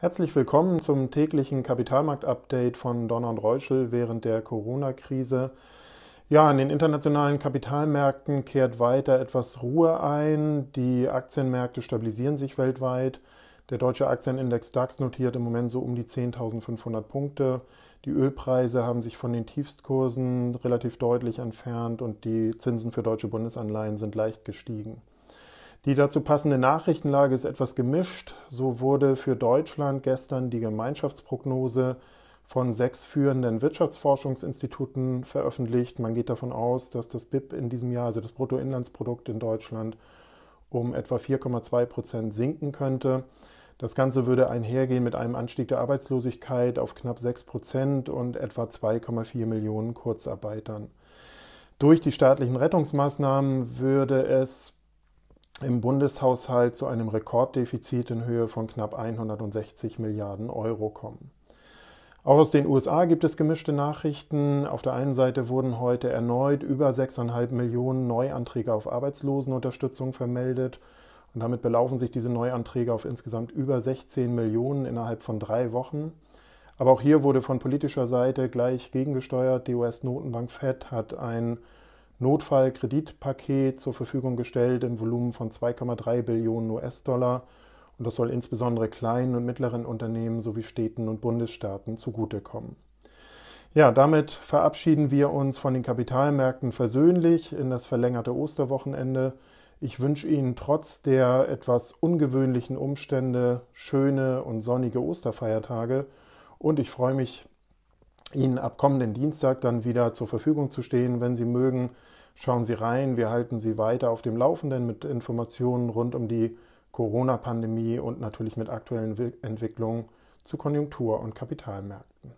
Herzlich willkommen zum täglichen Kapitalmarkt-Update von Donner und Reuschel während der Corona-Krise. Ja, an den internationalen Kapitalmärkten kehrt weiter etwas Ruhe ein. Die Aktienmärkte stabilisieren sich weltweit. Der deutsche Aktienindex DAX notiert im Moment so um die 10.500 Punkte. Die Ölpreise haben sich von den Tiefstkursen relativ deutlich entfernt und die Zinsen für deutsche Bundesanleihen sind leicht gestiegen. Die dazu passende Nachrichtenlage ist etwas gemischt. So wurde für Deutschland gestern die Gemeinschaftsprognose von sechs führenden Wirtschaftsforschungsinstituten veröffentlicht. Man geht davon aus, dass das BIP in diesem Jahr, also das Bruttoinlandsprodukt in Deutschland, um etwa 4,2 Prozent sinken könnte. Das Ganze würde einhergehen mit einem Anstieg der Arbeitslosigkeit auf knapp 6 Prozent und etwa 2,4 Millionen Kurzarbeitern. Durch die staatlichen Rettungsmaßnahmen würde es im Bundeshaushalt zu einem Rekorddefizit in Höhe von knapp 160 Milliarden Euro kommen. Auch aus den USA gibt es gemischte Nachrichten. Auf der einen Seite wurden heute erneut über 6,5 Millionen Neuanträge auf Arbeitslosenunterstützung vermeldet. Und damit belaufen sich diese Neuanträge auf insgesamt über 16 Millionen innerhalb von drei Wochen. Aber auch hier wurde von politischer Seite gleich gegengesteuert. Die US-Notenbank Fed hat ein Notfallkreditpaket zur Verfügung gestellt im Volumen von 2,3 Billionen US-Dollar und das soll insbesondere kleinen und mittleren Unternehmen sowie Städten und Bundesstaaten zugutekommen. Ja, damit verabschieden wir uns von den Kapitalmärkten versöhnlich in das verlängerte Osterwochenende. Ich wünsche Ihnen trotz der etwas ungewöhnlichen Umstände schöne und sonnige Osterfeiertage und ich freue mich Ihnen ab kommenden Dienstag dann wieder zur Verfügung zu stehen. Wenn Sie mögen, schauen Sie rein. Wir halten Sie weiter auf dem Laufenden mit Informationen rund um die Corona-Pandemie und natürlich mit aktuellen Entwicklungen zu Konjunktur- und Kapitalmärkten.